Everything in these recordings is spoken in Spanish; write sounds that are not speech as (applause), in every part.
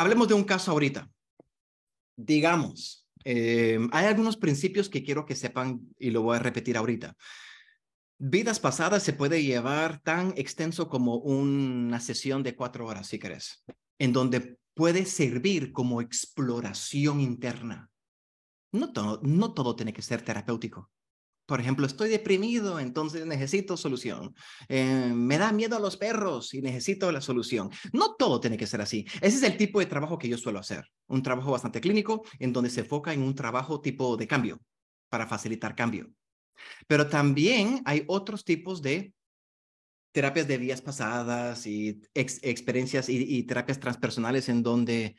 hablemos de un caso ahorita. Digamos, em, hay algunos principios que quiero que sepan y lo voy a repetir ahorita. Vidas pasadas se puede llevar tan extenso como una sesión de cuatro horas, si querés, en donde puede servir como exploración interna. No no todo tiene que ser terapéutico. Por ejemplo, estoy deprimido, entonces necesito solución. Eh, me da miedo a los perros y necesito la solución. No todo tiene que ser así. Ese es el tipo de trabajo que yo suelo hacer. Un trabajo bastante clínico en donde se enfoca en un trabajo tipo de cambio para facilitar cambio. Pero también hay otros tipos de terapias de vías pasadas y experiencias y, terapias transpersonales en donde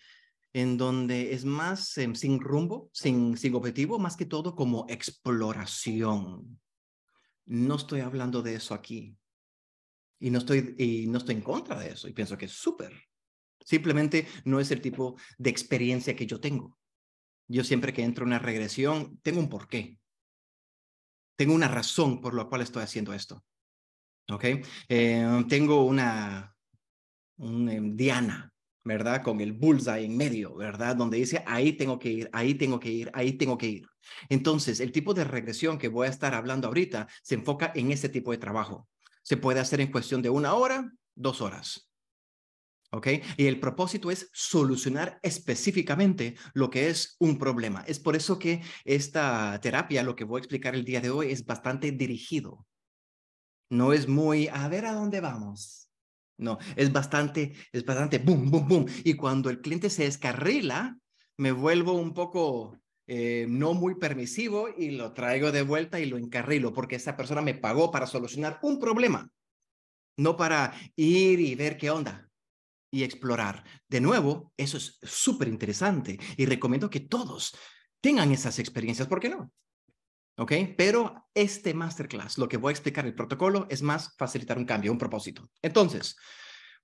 en donde es más sin rumbo, sin, sin objetivo, más que todo como exploración. No estoy hablando de eso aquí. Y no estoy, y no estoy en contra de eso. Y pienso que es súper. Simplemente no es el tipo de experiencia que yo tengo. Yo siempre que entro en una regresión, tengo un porqué. Tengo una razón por la cual estoy haciendo esto. ¿Ok? Eh, tengo una, una em, diana ¿verdad? Con el bullseye en medio, ¿verdad? Donde dice, ahí tengo que ir, ahí tengo que ir, ahí tengo que ir. Entonces, el tipo de regresión que voy a estar hablando ahorita se enfoca en ese tipo de trabajo. Se puede hacer en cuestión de una hora, dos horas. ¿Ok? Y el propósito es solucionar específicamente lo que es un problema. Es por eso que esta terapia, lo que voy a explicar el día de hoy, es bastante dirigido. No es muy, a ver a dónde vamos, no, es bastante, es bastante, boom, boom, boom. Y cuando el cliente se descarrila, me vuelvo un poco eh, no muy permisivo y lo traigo de vuelta y lo encarrilo, porque esa persona me pagó para solucionar un problema, no para ir y ver qué onda y explorar. De nuevo, eso es súper interesante y recomiendo que todos tengan esas experiencias, ¿por qué no? ¿ok? Pero este masterclass, lo que voy a explicar el protocolo, es más facilitar un cambio, un propósito. Entonces,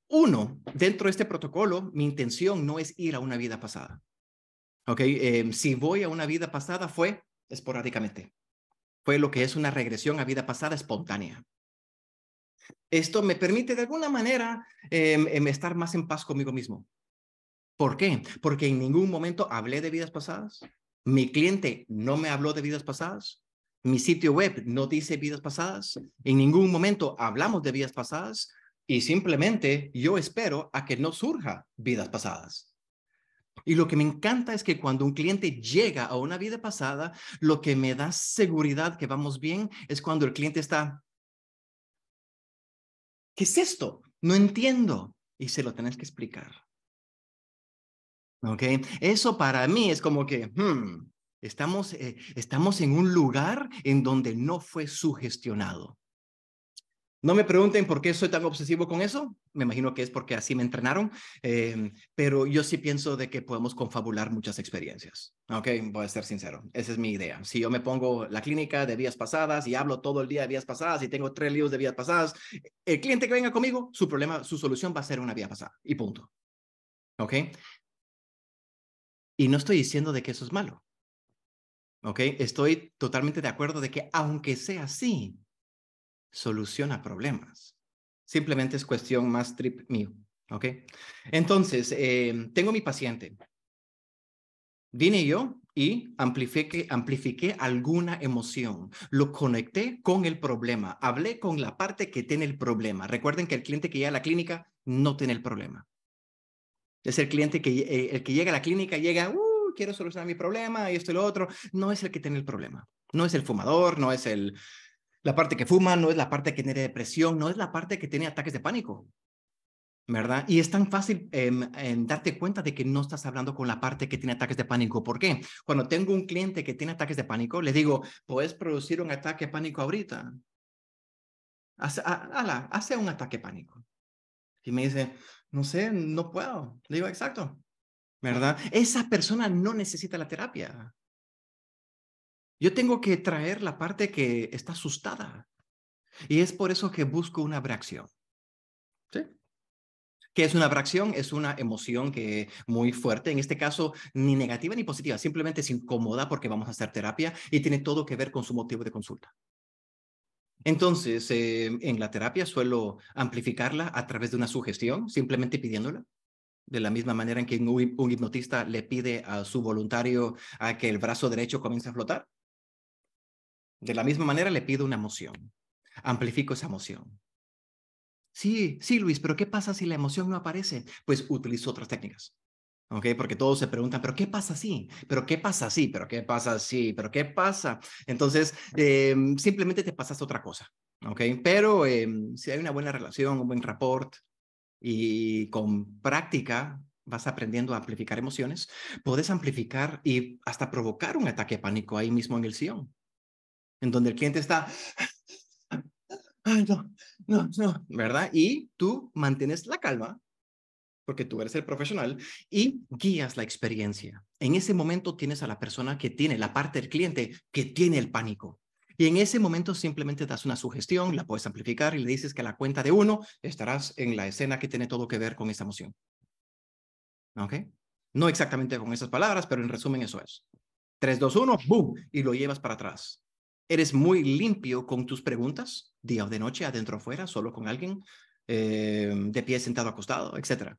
uno, dentro de este protocolo, mi intención no es ir a una vida pasada, ¿ok? Em, si voy a una vida pasada fue esporádicamente, fue lo que es una regresión a vida pasada espontánea. Esto me permite de alguna manera em, em, estar más en paz conmigo mismo. ¿Por qué? Porque en ningún momento hablé de vidas pasadas, mi cliente no me habló de vidas pasadas. Mi sitio web no dice vidas pasadas. En ningún momento hablamos de vidas pasadas y simplemente yo espero a que no surja vidas pasadas. Y lo que me encanta es que cuando un cliente llega a una vida pasada, lo que me da seguridad que vamos bien es cuando el cliente está, ¿qué es esto? No entiendo. Y se lo tenés que explicar. ¿Ok? Eso para mí es como que, hmm, Estamos, eh, estamos en un lugar en donde no fue sugestionado. No me pregunten por qué soy tan obsesivo con eso, me imagino que es porque así me entrenaron, em, pero yo sí pienso de que podemos confabular muchas experiencias, Voy a ser sincero, esa es mi idea. Si yo me pongo la clínica de vías pasadas y hablo todo el día de vías pasadas y tengo tres líos de vías pasadas, el cliente que venga conmigo, su problema, su solución va a ser una vía pasada y punto, ¿ok? Y no estoy diciendo de que eso es malo, ¿Ok? Estoy totalmente de acuerdo de que aunque sea así, soluciona problemas. Simplemente es cuestión más trip mío. ¿Ok? Entonces, eh, tengo mi paciente. Vine yo y amplifique, amplifiqué alguna emoción. Lo conecté con el problema. Hablé con la parte que tiene el problema. Recuerden que el cliente que llega a la clínica no tiene el problema. Es el cliente que eh, el que llega a la clínica llega, quiero solucionar mi problema y esto y lo otro. No es el que tiene el problema. No es el fumador, no es el, la parte que fuma, no es la parte que tiene depresión, no es la parte que tiene ataques de pánico. ¿Verdad? Y es tan fácil em, en darte cuenta de que no estás hablando con la parte que tiene ataques de pánico. ¿Por qué? Cuando tengo un cliente que tiene ataques de pánico, le digo, ¿puedes producir un ataque de pánico ahorita? Hace, hace un ataque de pánico. Y me dice, no sé, no puedo. Le digo, exacto. ¿verdad? Esa persona no necesita la terapia. Yo tengo que traer la parte que está asustada. Y es por eso que busco una abracción. ¿Sí? ¿Qué es una abracción? Es una emoción que muy fuerte, en este caso ni negativa ni positiva, simplemente se incomoda porque vamos a hacer terapia y tiene todo que ver con su motivo de consulta. Entonces, eh, en la terapia suelo amplificarla a través de una sugestión, simplemente pidiéndola de la misma manera en que un hipnotista le pide a su voluntario a que el brazo derecho comience a flotar. De la misma manera le pido una emoción. Amplifico esa emoción. Sí, sí, Luis, pero ¿qué pasa si la emoción no aparece? Pues utilizo otras técnicas. ¿Ok? Porque todos se preguntan, ¿pero qué pasa si? ¿Pero qué pasa si? ¿Pero qué pasa si? ¿Pero qué pasa? Entonces, em, simplemente te pasas otra cosa. ¿Ok? Pero em, si hay una buena relación, un buen rapport, y con práctica vas aprendiendo a amplificar emociones, puedes amplificar y hasta provocar un ataque de pánico ahí mismo en el sillón, en donde el cliente está, no, no, no, ¿verdad? Y tú mantienes la calma, porque tú eres el profesional, y guías la experiencia. En ese momento tienes a la persona que tiene, la parte del cliente que tiene el pánico. Y en ese momento simplemente das una sugestión, la puedes amplificar y le dices que a la cuenta de uno estarás en la escena que tiene todo que ver con esa emoción. ¿Ok? No exactamente con esas palabras, pero en resumen eso es. 3, 2, 1, ¡boom! Y lo llevas para atrás. Eres muy limpio con tus preguntas, día o de noche, adentro o fuera, solo con alguien, eh, de pie, sentado, acostado, etcétera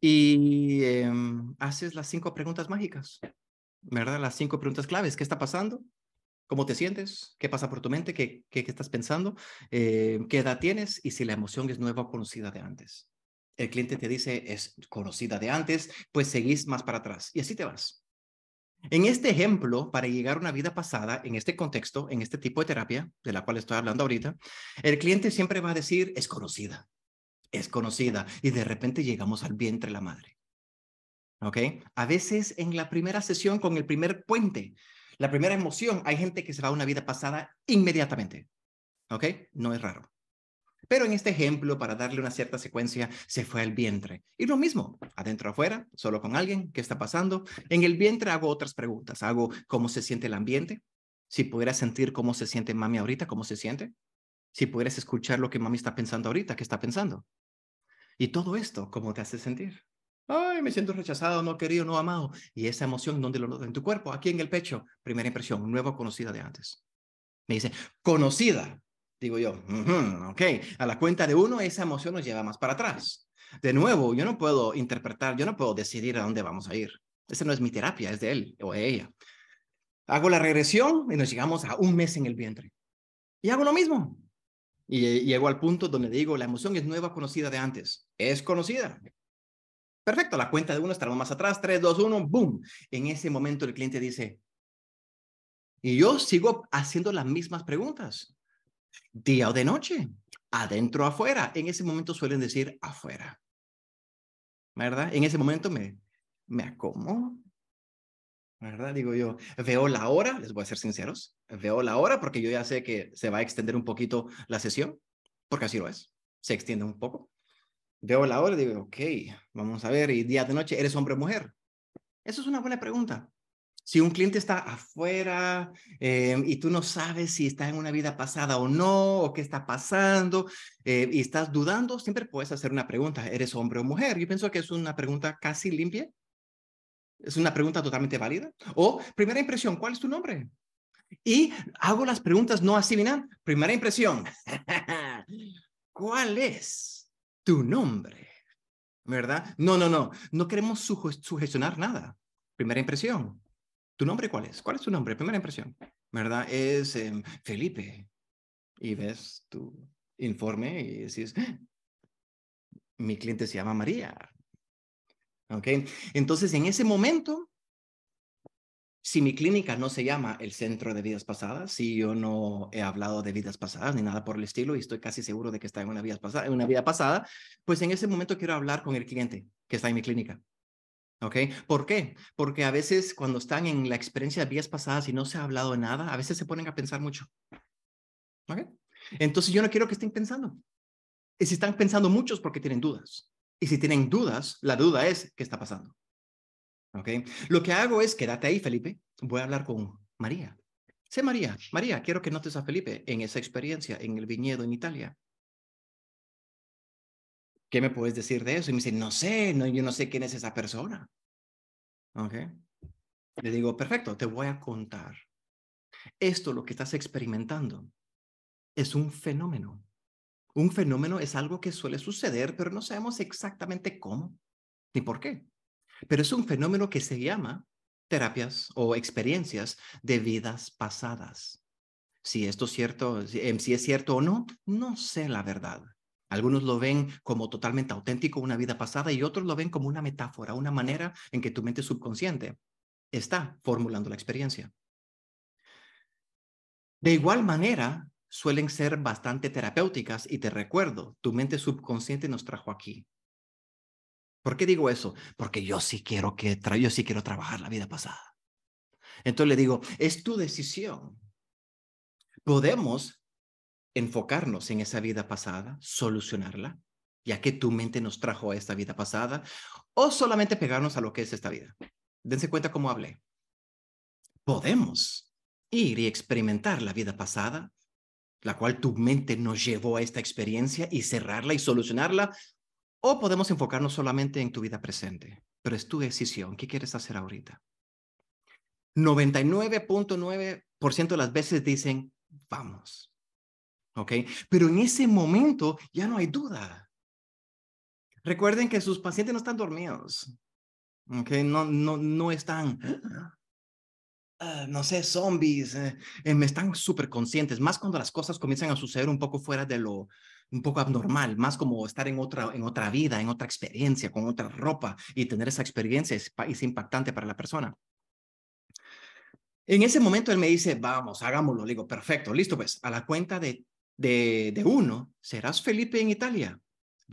y em, haces las cinco preguntas mágicas, ¿verdad? Las cinco preguntas claves. ¿Qué está pasando? cómo te sientes, qué pasa por tu mente, qué, qué, estás pensando, eh, qué edad tienes y si la emoción es nueva o conocida de antes. El cliente te dice es conocida de antes, pues seguís más para atrás y así te vas. En este ejemplo, para llegar a una vida pasada, en este contexto, en este tipo de terapia de la cual estoy hablando ahorita, el cliente siempre va a decir es conocida, es conocida y de repente llegamos al vientre de la madre. ¿Ok? A veces en la primera sesión con el primer puente la primera emoción, hay gente que se va a una vida pasada inmediatamente. ¿Ok? No es raro. Pero en este ejemplo, para darle una cierta secuencia, se fue al vientre. Y lo mismo, adentro afuera, solo con alguien, ¿qué está pasando? En el vientre hago otras preguntas. Hago cómo se siente el ambiente. Si pudieras sentir cómo se siente mami ahorita, cómo se siente. Si pudieras escuchar lo que mami está pensando ahorita, ¿qué está pensando? Y todo esto, ¿cómo te hace sentir? Ay, me siento rechazado, no querido, no amado. Y esa emoción, ¿dónde lo En tu cuerpo, aquí en el pecho. Primera impresión, nueva conocida de antes. Me dice, conocida. Digo yo, ok, a la cuenta de uno, esa emoción nos lleva más para atrás. De nuevo, yo no puedo interpretar, yo no puedo decidir a dónde vamos a ir. Esa no es mi terapia, es de él o de ella. Hago la regresión y nos llegamos a un mes en el vientre. Y hago lo mismo. y llego al punto donde digo, la emoción es nueva conocida de antes. Es conocida, Perfecto, la cuenta de uno estamos más atrás, 3, 2, 1, boom. En ese momento el cliente dice, y yo sigo haciendo las mismas preguntas, día o de noche, adentro o afuera. En ese momento suelen decir afuera. ¿Verdad? En ese momento me, me acomodo. ¿Verdad? Digo yo, veo la hora, les voy a ser sinceros, veo la hora porque yo ya sé que se va a extender un poquito la sesión, porque así lo es, se extiende un poco veo la hora y digo, ok, vamos a ver, y día de noche, ¿eres hombre o mujer? Eso es una buena pregunta. Si un cliente está afuera em, y tú no sabes si está en una vida pasada o no, o qué está pasando, eh, y estás dudando, siempre puedes hacer una pregunta, ¿eres hombre o mujer? Yo pienso que es una pregunta casi limpia. Es una pregunta totalmente válida. O, primera impresión, ¿cuál es tu nombre? Y hago las preguntas no asimilan. Primera impresión, (laughs) ¿cuál es tu nombre, ¿verdad? No, no, no, no queremos sugestionar nada. Primera impresión. ¿Tu nombre cuál es? ¿Cuál es tu nombre? Primera impresión, ¿verdad? Es em, Felipe. Y ves tu informe y dices, ah, mi cliente se llama María. ¿Ok? Entonces, en ese momento, si mi clínica no se llama el Centro de Vidas Pasadas, si yo no he hablado de vidas pasadas ni nada por el estilo y estoy casi seguro de que está en una vida pasada, pues en ese momento quiero hablar con el cliente que está en mi clínica. ¿Ok? ¿Por qué? Porque a veces cuando están en la experiencia de vidas pasadas y no se ha hablado de nada, a veces se ponen a pensar mucho. Entonces yo no quiero que estén pensando. Y si están pensando muchos porque tienen dudas. Y si tienen dudas, la duda es, ¿qué está pasando? Lo que hago es, quédate ahí, Felipe, voy a hablar con María. Sé María, María, quiero que notes a Felipe en esa experiencia en el viñedo en Italia. ¿Qué me puedes decir de eso? Y me dice, no sé, no, yo no sé quién es esa persona. Le digo, perfecto, te voy a contar. Esto, lo que estás experimentando, es un fenómeno. Un fenómeno es algo que suele suceder, pero no sabemos exactamente cómo ni por qué pero es un fenómeno que se llama terapias o experiencias de vidas pasadas. Si esto es cierto, em, si es cierto o no, no sé la verdad. Algunos lo ven como totalmente auténtico, una vida pasada, y otros lo ven como una metáfora, una manera en que tu mente subconsciente está formulando la experiencia. De igual manera, suelen ser bastante terapéuticas y te recuerdo, tu mente subconsciente nos trajo aquí. ¿Por qué digo eso? Porque yo sí quiero que yo sí quiero trabajar la vida pasada. Entonces le digo, es tu decisión. Podemos enfocarnos en esa vida pasada, solucionarla, ya que tu mente nos trajo a esta vida pasada, o solamente pegarnos a lo que es esta vida. Dense cuenta cómo hablé. Podemos ir y experimentar la vida pasada, la cual tu mente nos llevó a esta experiencia y cerrarla y solucionarla, o podemos enfocarnos solamente en tu vida presente, pero es tu decisión. ¿Qué quieres hacer ahorita? 99.9% de las veces dicen, vamos. ¿Ok? Pero en ese momento ya no hay duda. Recuerden que sus pacientes no están dormidos. ¿Ok? No, no, no están, ah, no sé, zombies. Eh, eh, me están súper conscientes, más cuando las cosas comienzan a suceder un poco fuera de lo, un poco abnormal, más como estar en otra, en otra vida, en otra experiencia, con otra ropa y tener esa experiencia es, impactante para la persona. En ese momento él me dice, vamos, hagámoslo. Le digo, perfecto, listo, pues a la cuenta de, de, de uno, serás Felipe en Italia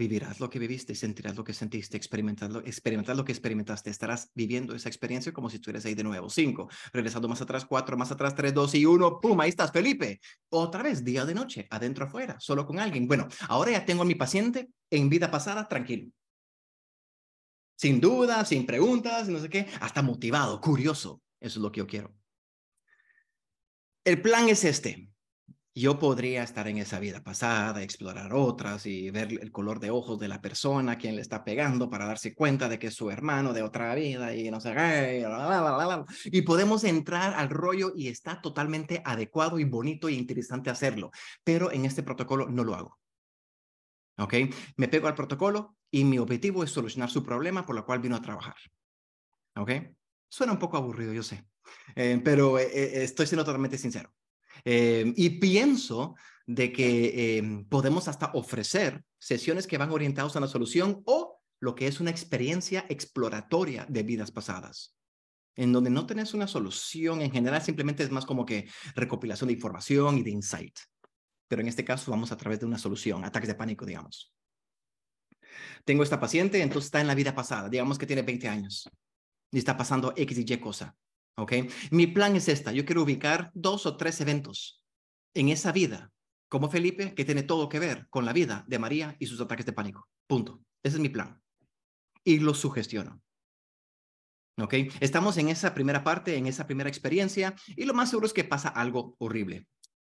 vivirás lo que viviste, sentirás lo que sentiste, experimentar lo, lo que experimentaste, estarás viviendo esa experiencia como si estuvieras ahí de nuevo. Cinco, regresando más atrás, cuatro, más atrás, tres, dos y uno, ¡pum! Ahí estás, Felipe. Otra vez, día de noche, adentro, afuera, solo con alguien. Bueno, ahora ya tengo a mi paciente en vida pasada, tranquilo. Sin dudas, sin preguntas, no sé qué, hasta motivado, curioso. Eso es lo que yo quiero. El plan es este yo podría estar en esa vida pasada, explorar otras y ver el color de ojos de la persona, quien le está pegando para darse cuenta de que es su hermano de otra vida y no sé qué. Y podemos entrar al rollo y está totalmente adecuado y bonito y e interesante hacerlo, pero en este protocolo no lo hago. ¿Ok? Me pego al protocolo y mi objetivo es solucionar su problema por lo cual vino a trabajar. ¿Ok? Suena un poco aburrido, yo sé, eh, pero eh, eh, estoy siendo totalmente sincero. Em, y pienso de que em, podemos hasta ofrecer sesiones que van orientadas a la solución o lo que es una experiencia exploratoria de vidas pasadas, en donde no tenés una solución en general, simplemente es más como que recopilación de información y de insight. Pero en este caso vamos a través de una solución, ataques de pánico, digamos. Tengo esta paciente, entonces está en la vida pasada, digamos que tiene 20 años y está pasando X y Y cosa. ¿Ok? Mi plan es esta. Yo quiero ubicar dos o tres eventos en esa vida, como Felipe, que tiene todo que ver con la vida de María y sus ataques de pánico. Punto. Ese es mi plan. Y lo sugestiono. ¿Ok? Estamos en esa primera parte, en esa primera experiencia, y lo más seguro es que pasa algo horrible.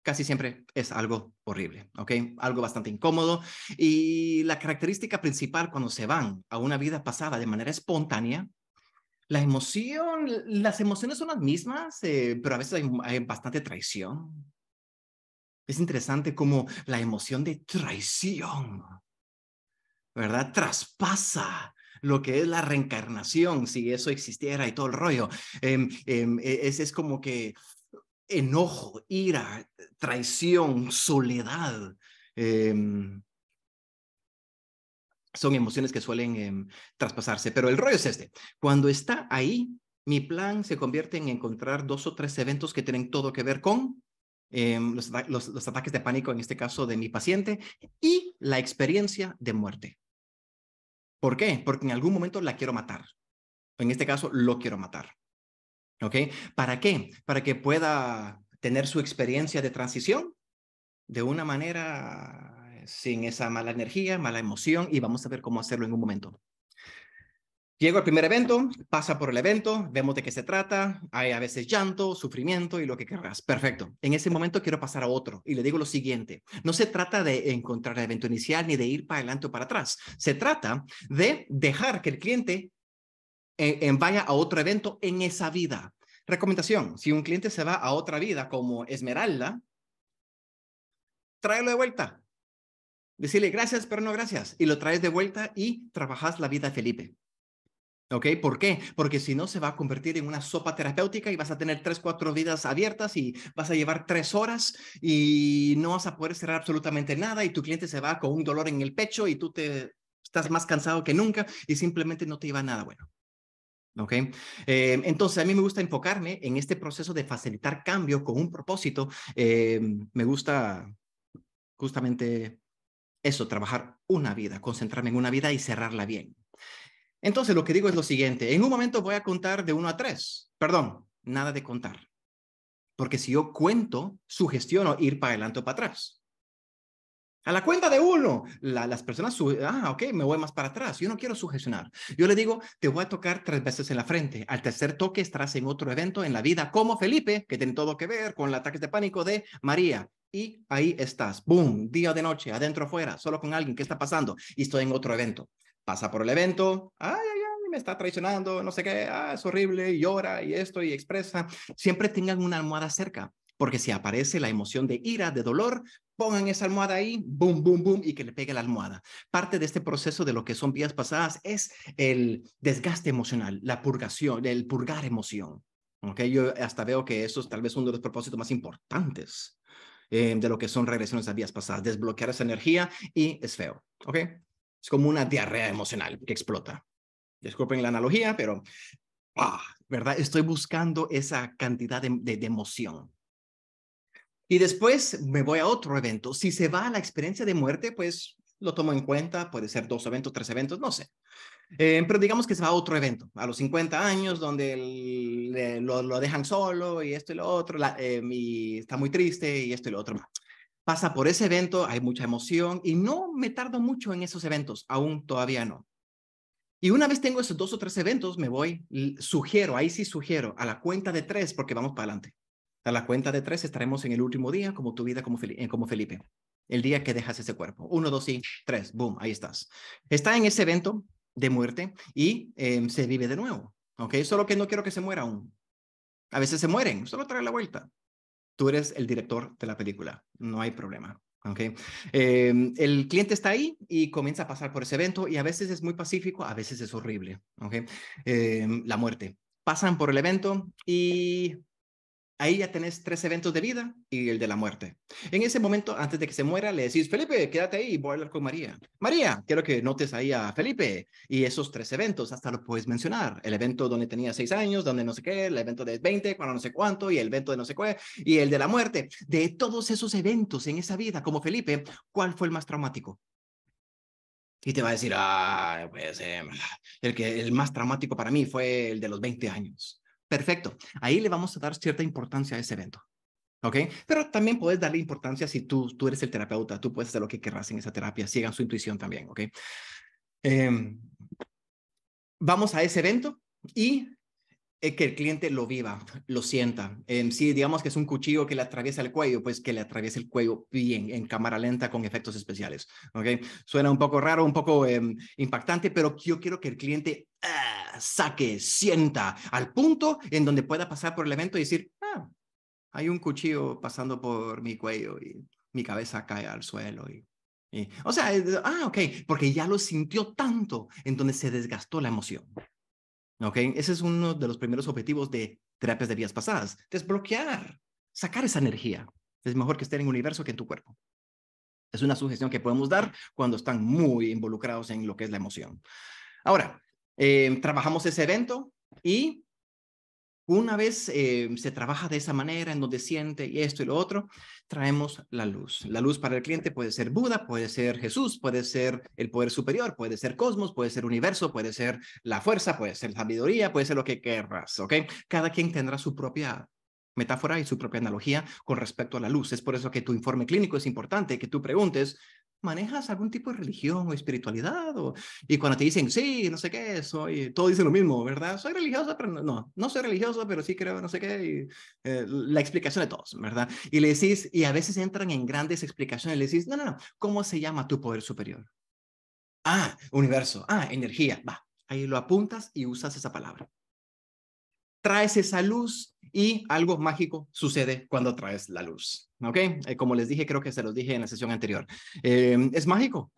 Casi siempre es algo horrible, ¿ok? Algo bastante incómodo. Y la característica principal cuando se van a una vida pasada de manera espontánea la emoción, las emociones son las mismas, eh, pero a veces hay, bastante traición. Es interesante como la emoción de traición, ¿verdad? Traspasa lo que es la reencarnación, si eso existiera y todo el rollo. Eh, es, como que enojo, ira, traición, soledad. Em, son emociones que suelen em, traspasarse. Pero el rollo es este. Cuando está ahí, mi plan se convierte en encontrar dos o tres eventos que tienen todo que ver con em, los, los, ataques de pánico, en este caso de mi paciente, y la experiencia de muerte. ¿Por qué? Porque en algún momento la quiero matar. En este caso, lo quiero matar. ¿Ok? ¿Para qué? Para que pueda tener su experiencia de transición de una manera eh, sin esa mala energía, mala emoción, y vamos a ver cómo hacerlo en un momento. Llego al primer evento, pasa por el evento, vemos de qué se trata, hay a veces llanto, sufrimiento y lo que querrás. Perfecto. En ese momento quiero pasar a otro y le digo lo siguiente. No se trata de encontrar el evento inicial ni de ir para adelante o para atrás. Se trata de dejar que el cliente eh, vaya a otro evento en esa vida. Recomendación, si un cliente se va a otra vida como Esmeralda, tráelo de vuelta, Decirle gracias, pero no gracias. Y lo traes de vuelta y trabajas la vida de Felipe. ¿Ok? ¿Por qué? Porque si no, se va a convertir en una sopa terapéutica y vas a tener tres, cuatro vidas abiertas y vas a llevar tres horas y no vas a poder cerrar absolutamente nada y tu cliente se va con un dolor en el pecho y tú te estás más cansado que nunca y simplemente no te lleva nada bueno. ¿Ok? Eh, entonces, a mí me gusta enfocarme en este proceso de facilitar cambio con un propósito. Eh, me gusta justamente eso, trabajar una vida, concentrarme en una vida y cerrarla bien. Entonces, lo que digo es lo siguiente. En un momento voy a contar de uno a tres. Perdón, nada de contar. Porque si yo cuento, sugestiono ir para adelante o para atrás. A la cuenta de uno, las personas, ah, ok, me voy más para atrás. Yo no quiero sugestionar. Yo le digo, te voy a tocar tres veces en la frente. Al tercer toque estarás en otro evento en la vida, como Felipe, que tiene todo que ver con el ataque de pánico de María y ahí estás, boom, día de noche, adentro, afuera, solo con alguien, ¿qué está pasando? Y estoy en otro evento. Pasa por el evento, ay, ay, ay, me está traicionando, no sé qué, ah, es horrible, y llora y esto y expresa. Siempre tengan una almohada cerca, porque si aparece la emoción de ira, de dolor, pongan esa almohada ahí, boom, boom, boom, y que le pegue la almohada. Parte de este proceso de lo que son vías pasadas es el desgaste emocional, la purgación, el purgar emoción. Okay, yo hasta veo que eso es tal vez uno de los propósitos más importantes Em, de lo que son regresiones a vías pasadas, desbloquear esa energía y es feo, ¿ok? Es como una diarrea emocional que explota. Disculpen la analogía, pero, ah, ¿verdad? Estoy buscando esa cantidad de, de emoción. Y después me voy a otro evento. Si se va a la experiencia de muerte, pues lo tomo en cuenta, puede ser dos eventos, tres eventos, no sé. Eh, pero digamos que se va a otro evento, a los 50 años, donde lo, dejan solo y esto y lo otro, eh, y está muy triste y esto y lo otro. Pasa por ese evento, hay mucha emoción y no me tardo mucho en esos eventos, aún todavía no. Y una vez tengo esos dos o tres eventos, me voy, sugiero, ahí sí sugiero, a la cuenta de tres, porque vamos para adelante. A la cuenta de tres estaremos en el último día, como tu vida, como, Felipe el día que dejas ese cuerpo. Uno, dos y tres, boom, ahí estás. Está en ese evento de muerte y em, se vive de nuevo, ¿ok? Solo que no quiero que se muera aún. A veces se mueren, solo trae la vuelta. Tú eres el director de la película, no hay problema. Okay. Em, el cliente está ahí y comienza a pasar por ese evento y a veces es muy pacífico, a veces es horrible. Okay. Em, la muerte. Pasan por el evento y Ahí ya tenés tres eventos de vida y el de la muerte. En ese momento, antes de que se muera, le decís, Felipe, quédate ahí, voy a hablar con María. María, quiero que notes ahí a Felipe. Y esos tres eventos, hasta lo puedes mencionar. El evento donde tenía seis años, donde no sé qué, el evento de 20, cuando no sé cuánto, y el evento de no sé qué, y el de la muerte. De todos esos eventos en esa vida, como Felipe, ¿cuál fue el más traumático? Y te va a decir, ah, pues, el, que, el más traumático para mí fue el de los 20 años. Perfecto. Ahí le vamos a dar cierta importancia a ese evento. ¿Ok? Pero también puedes darle importancia si tú, tú eres el terapeuta, tú puedes hacer lo que querrás en esa terapia, sigan su intuición también, ¿ok? Em, vamos a ese evento y eh, que el cliente lo viva, lo sienta. Em, si digamos que es un cuchillo que le atraviesa el cuello, pues que le atraviese el cuello bien, en cámara lenta, con efectos especiales, ¿ok? Suena un poco raro, un poco em, impactante, pero yo quiero que el cliente... Ah, saque, sienta, al punto en donde pueda pasar por el evento y decir, ah, hay un cuchillo pasando por mi cuello y mi cabeza cae al suelo. Y, o sea, ah, ok, porque ya lo sintió tanto en donde se desgastó la emoción. Ok, ese es uno de los primeros objetivos de terapias de vías pasadas, desbloquear, sacar esa energía. Es mejor que esté en el universo que en tu cuerpo. Es una sugestión que podemos dar cuando están muy involucrados en lo que es la emoción. Ahora, Em, trabajamos ese evento y una vez em, se trabaja de esa manera, en donde siente y esto y lo otro, traemos la luz. La luz para el cliente puede ser Buda, puede ser Jesús, puede ser el poder superior, puede ser cosmos, puede ser universo, puede ser la fuerza, puede ser sabiduría, puede ser lo que querrás, ¿ok? Cada quien tendrá su propia metáfora y su propia analogía con respecto a la luz. Es por eso que tu informe clínico es importante, que tú preguntes, ¿Manejas algún tipo de religión o espiritualidad? O... y cuando te dicen, sí, no sé qué, soy, todo dice lo mismo, ¿verdad? Soy religioso, pero no, no, soy religioso, pero sí creo, no sé qué, eh, la explicación de todos, ¿verdad? Y le decís, y a veces entran en grandes explicaciones, le decís, no, no, no, ¿cómo se llama tu poder superior? Ah, universo, ah, energía, va, ahí lo apuntas y usas esa palabra traes esa luz y algo mágico sucede cuando traes la luz. ¿Ok? Eh, como les dije, creo que se los dije en la sesión anterior. Em, es mágico.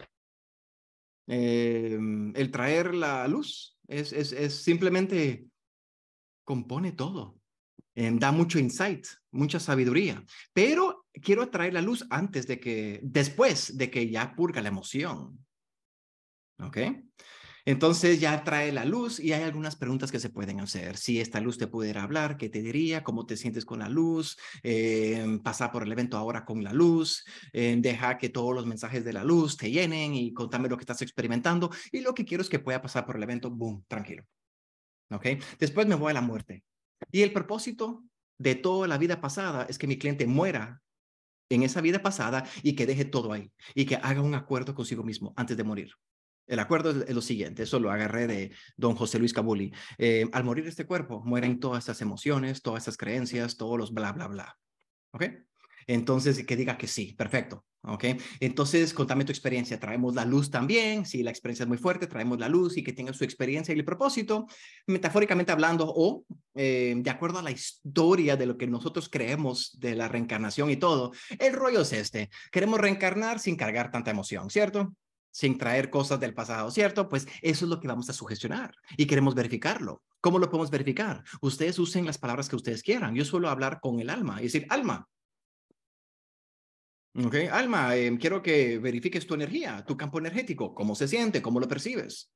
Em, el traer la luz es, es, simplemente compone todo. Em, da mucho insight, mucha sabiduría. Pero quiero traer la luz antes de que, después de que ya purga la emoción. ¿Ok? Entonces ya trae la luz y hay algunas preguntas que se pueden hacer. Si esta luz te pudiera hablar, ¿qué te diría? ¿Cómo te sientes con la luz? Em, pasar por el evento ahora con la luz. Em, deja que todos los mensajes de la luz te llenen y contame lo que estás experimentando. Y lo que quiero es que pueda pasar por el evento, boom, tranquilo. ¿Ok? Después me voy a la muerte. Y el propósito de toda la vida pasada es que mi cliente muera en esa vida pasada y que deje todo ahí y que haga un acuerdo consigo mismo antes de morir. El acuerdo es, lo siguiente, eso lo agarré de don José Luis Cabuli. Eh, al morir este cuerpo, mueren todas estas emociones, todas estas creencias, todos los bla, bla, bla. ¿Ok? Entonces, que diga que sí, perfecto. ¿Ok? Entonces, contame tu experiencia, traemos la luz también, si la experiencia es muy fuerte, traemos la luz y que tenga su experiencia y el propósito, metafóricamente hablando, o eh, de acuerdo a la historia de lo que nosotros creemos de la reencarnación y todo, el rollo es este, queremos reencarnar sin cargar tanta emoción, ¿cierto? sin traer cosas del pasado, ¿cierto? Pues eso es lo que vamos a sugestionar y queremos verificarlo. ¿Cómo lo podemos verificar? Ustedes usen las palabras que ustedes quieran. Yo suelo hablar con el alma y decir, alma. Ok, alma, em, quiero que verifiques tu energía, tu campo energético, cómo se siente, cómo lo percibes.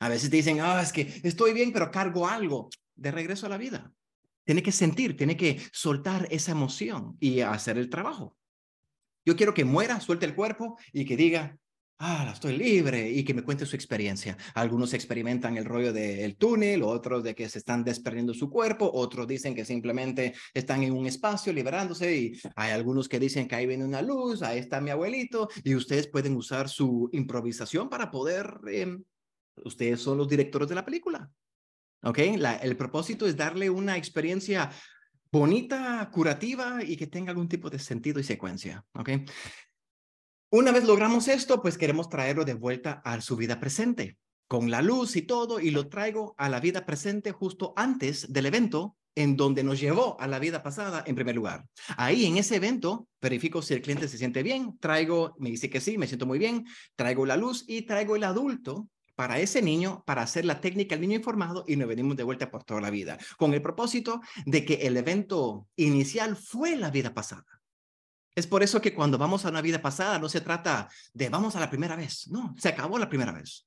A veces te dicen, ah, es que estoy bien, pero cargo algo. De regreso a la vida. Tiene que sentir, tiene que soltar esa emoción y hacer el trabajo. Yo quiero que muera, suelte el cuerpo y que diga, ah, estoy libre y que me cuente su experiencia. Algunos experimentan el rollo del túnel, otros de que se están desprendiendo su cuerpo, otros dicen que simplemente están en un espacio liberándose y hay algunos que dicen que ahí viene una luz, ahí está mi abuelito y ustedes pueden usar su improvisación para poder, em, ustedes son los directores de la película. ¿Ok? La, el propósito es darle una experiencia bonita, curativa y que tenga algún tipo de sentido y secuencia. ¿ok? Una vez logramos esto, pues queremos traerlo de vuelta a su vida presente, con la luz y todo, y lo traigo a la vida presente justo antes del evento en donde nos llevó a la vida pasada en primer lugar. Ahí en ese evento verifico si el cliente se siente bien, traigo, me dice que sí, me siento muy bien, traigo la luz y traigo el adulto para ese niño, para hacer la técnica al niño informado y nos venimos de vuelta por toda la vida, con el propósito de que el evento inicial fue la vida pasada. Es por eso que cuando vamos a una vida pasada no se trata de vamos a la primera vez, no, se acabó la primera vez.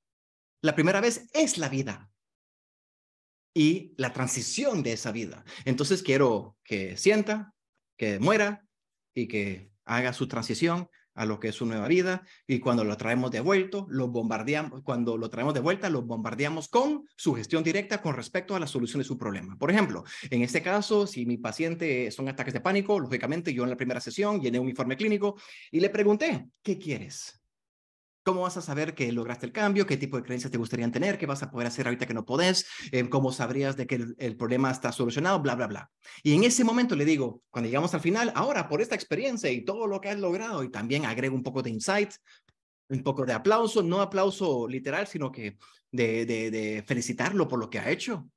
La primera vez es la vida y la transición de esa vida. Entonces quiero que sienta, que muera y que haga su transición a lo que es su nueva vida y cuando lo traemos de vuelta, los bombardeamos, cuando lo traemos de vuelta, lo bombardeamos con su gestión directa con respecto a la solución de su problema. Por ejemplo, en este caso, si mi paciente son ataques de pánico, lógicamente yo en la primera sesión llené un informe clínico y le pregunté, ¿qué quieres? ¿Cómo vas a saber que lograste el cambio? ¿Qué tipo de creencias te gustaría tener? ¿Qué vas a poder hacer ahorita que no podés? Em, ¿Cómo sabrías de que el, problema está solucionado? Bla, bla, bla. Y en ese momento le digo, cuando llegamos al final, ahora por esta experiencia y todo lo que has logrado, y también agrego un poco de insight, un poco de aplauso, no aplauso literal, sino que de, felicitarlo por lo que ha hecho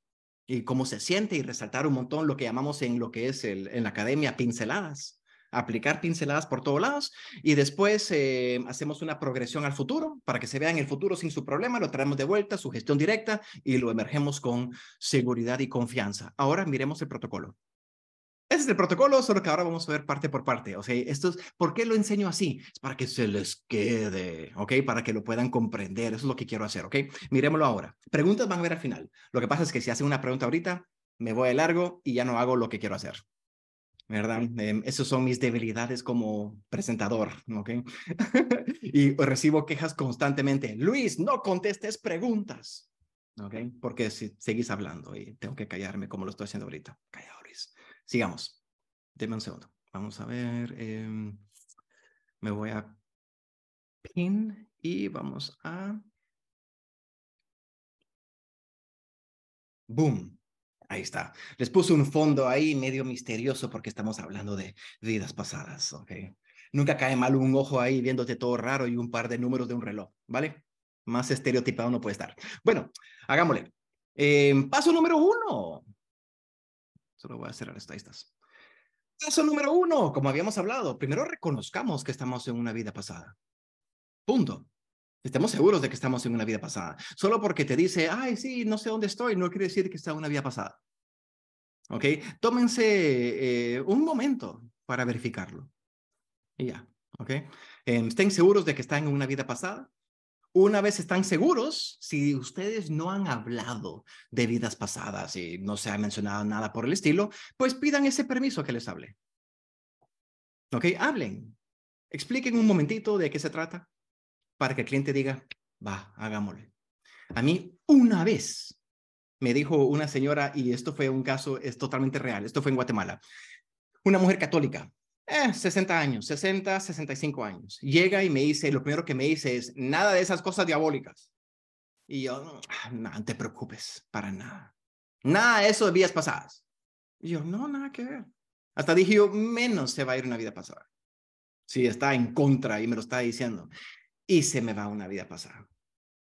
y cómo se siente y resaltar un montón lo que llamamos en lo que es el, en la academia pinceladas aplicar pinceladas por todos lados y después eh, hacemos una progresión al futuro para que se vea en el futuro sin su problema, lo traemos de vuelta, su gestión directa y lo emergemos con seguridad y confianza. Ahora miremos el protocolo. Ese es el protocolo, solo que ahora vamos a ver parte por parte. O sea, esto es, ¿por qué lo enseño así? Es para que se les quede, ¿ok? Para que lo puedan comprender. Eso es lo que quiero hacer, ¿ok? Miremoslo ahora. Preguntas van a ver al final. Lo que pasa es que si hacen una pregunta ahorita, me voy de largo y ya no hago lo que quiero hacer. ¿verdad? Eh, em, esas son mis debilidades como presentador, ¿ok? (laughs) y recibo quejas constantemente. Luis, no contestes preguntas, ¿ok? Porque si seguís hablando y tengo que callarme como lo estoy haciendo ahorita. Callado, Luis. Sigamos. Deme un segundo. Vamos a ver. Em, me voy a pin y vamos a... Boom. Ahí está. Les puse un fondo ahí medio misterioso porque estamos hablando de vidas pasadas, ¿ok? Nunca cae mal un ojo ahí viéndote todo raro y un par de números de un reloj, ¿vale? Más estereotipado no puede estar. Bueno, hagámosle. Em, paso número uno. Solo voy a cerrar esto. Ahí estás. Paso número uno, como habíamos hablado, primero reconozcamos que estamos en una vida pasada. Punto. Estemos seguros de que estamos en una vida pasada. Solo porque te dice, ay, sí, no sé dónde estoy, no quiere decir que está en una vida pasada. ¿Ok? Tómense eh, un momento para verificarlo. Y ya, ¿ok? estén seguros de que están en una vida pasada. Una vez están seguros, si ustedes no han hablado de vidas pasadas y no se ha mencionado nada por el estilo, pues pidan ese permiso que les hable. ¿Ok? Hablen. Expliquen un momentito de qué se trata para que el cliente diga, va, hagámosle. A mí una vez me dijo una señora, y esto fue un caso, es totalmente real, esto fue en Guatemala, una mujer católica, eh, 60 años, 60, 65 años, llega y me dice, lo primero que me dice es, nada de esas cosas diabólicas. Y yo, no, ah, no te preocupes, para nada. Nada de eso de vidas pasadas. Y yo, no, nada que ver. Hasta dije yo, menos se va a ir una vida pasada. Si está en contra y me lo está diciendo. Y se me va una vida pasada.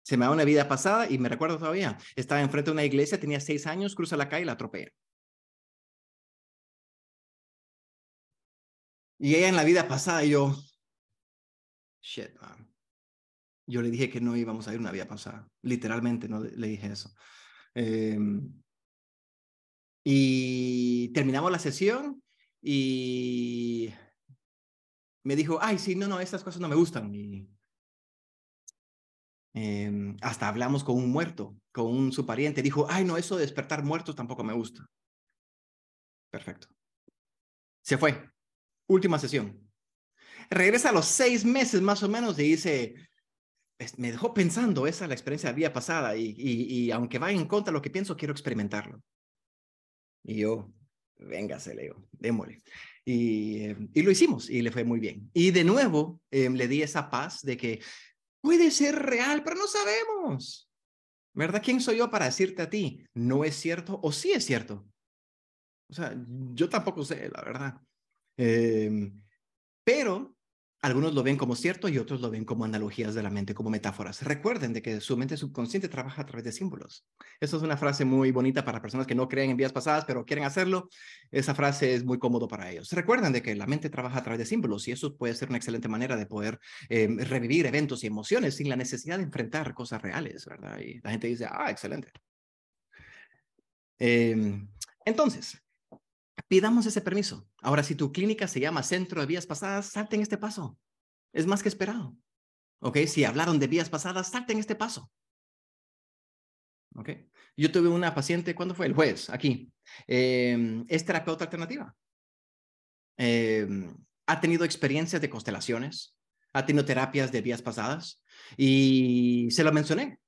Se me da una vida pasada y me recuerdo todavía. Estaba enfrente de una iglesia, tenía seis años, cruza la calle y la atropella. Y ella en la vida pasada, yo, shit, man. Yo le dije que no íbamos a ir una vida pasada. Literalmente, no le dije eso. Em, y terminamos la sesión y me dijo, ay, sí, no, no, estas cosas no me gustan. Y Em, hasta hablamos con un muerto, con un, su pariente. Dijo, ay, no, eso de despertar muertos tampoco me gusta. Perfecto. Se fue. Última sesión. Regresa a los seis meses más o menos y dice, me dejó pensando esa la experiencia de la vida pasada y, aunque vaya en contra de lo que pienso, quiero experimentarlo. Y yo, venga se Leo, démosle. Y, em, y, lo hicimos y le fue muy bien. Y de nuevo em, le di esa paz de que Puede ser real, pero no sabemos. ¿Verdad? ¿Quién soy yo para decirte a ti, no es cierto o sí es cierto? O sea, yo tampoco sé, la verdad. Em, pero algunos lo ven como cierto y otros lo ven como analogías de la mente, como metáforas. Recuerden de que su mente subconsciente trabaja a través de símbolos. Esa es una frase muy bonita para personas que no creen en vías pasadas, pero quieren hacerlo. Esa frase es muy cómodo para ellos. Recuerden de que la mente trabaja a través de símbolos y eso puede ser una excelente manera de poder em, revivir eventos y emociones sin la necesidad de enfrentar cosas reales, Y la gente dice, ah, excelente. Em, entonces, pidamos ese permiso. Ahora, si tu clínica se llama Centro de Vías Pasadas, salte en este paso. Es más que esperado. ¿Ok? Si hablaron de vías pasadas, salte en este paso. ¿Ok? Yo tuve una paciente, ¿cuándo fue? El juez, aquí. Em, es terapeuta alternativa. Em, ha tenido experiencias de constelaciones, ha tenido terapias de vías pasadas y se lo mencioné.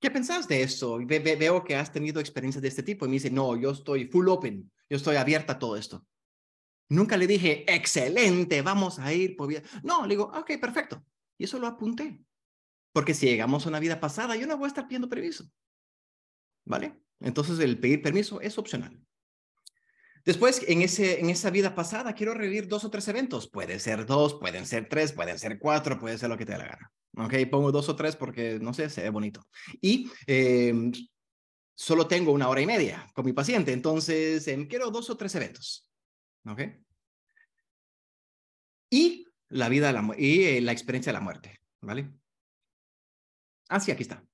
¿Qué pensás de eso? veo que has tenido experiencias de este tipo y me dice, no, yo estoy full open yo estoy abierta a todo esto. Nunca le dije, excelente, vamos a ir por bien No, le digo, ok, perfecto. Y eso lo apunté. Porque si llegamos a una vida pasada, yo no voy a estar pidiendo permiso. ¿Vale? Entonces el pedir permiso es opcional. Después, en, ese, en esa vida pasada, quiero revivir dos o tres eventos. Puede ser dos, pueden ser tres, pueden ser cuatro, puede ser lo que te dé la gana. Ok, pongo dos o tres porque, no sé, se ve bonito. Y em, solo tengo una hora y media con mi paciente, entonces em, quiero dos o tres eventos. ¿Ok? Y la vida y eh, la experiencia de la muerte, ¿vale? Así, ah, aquí está.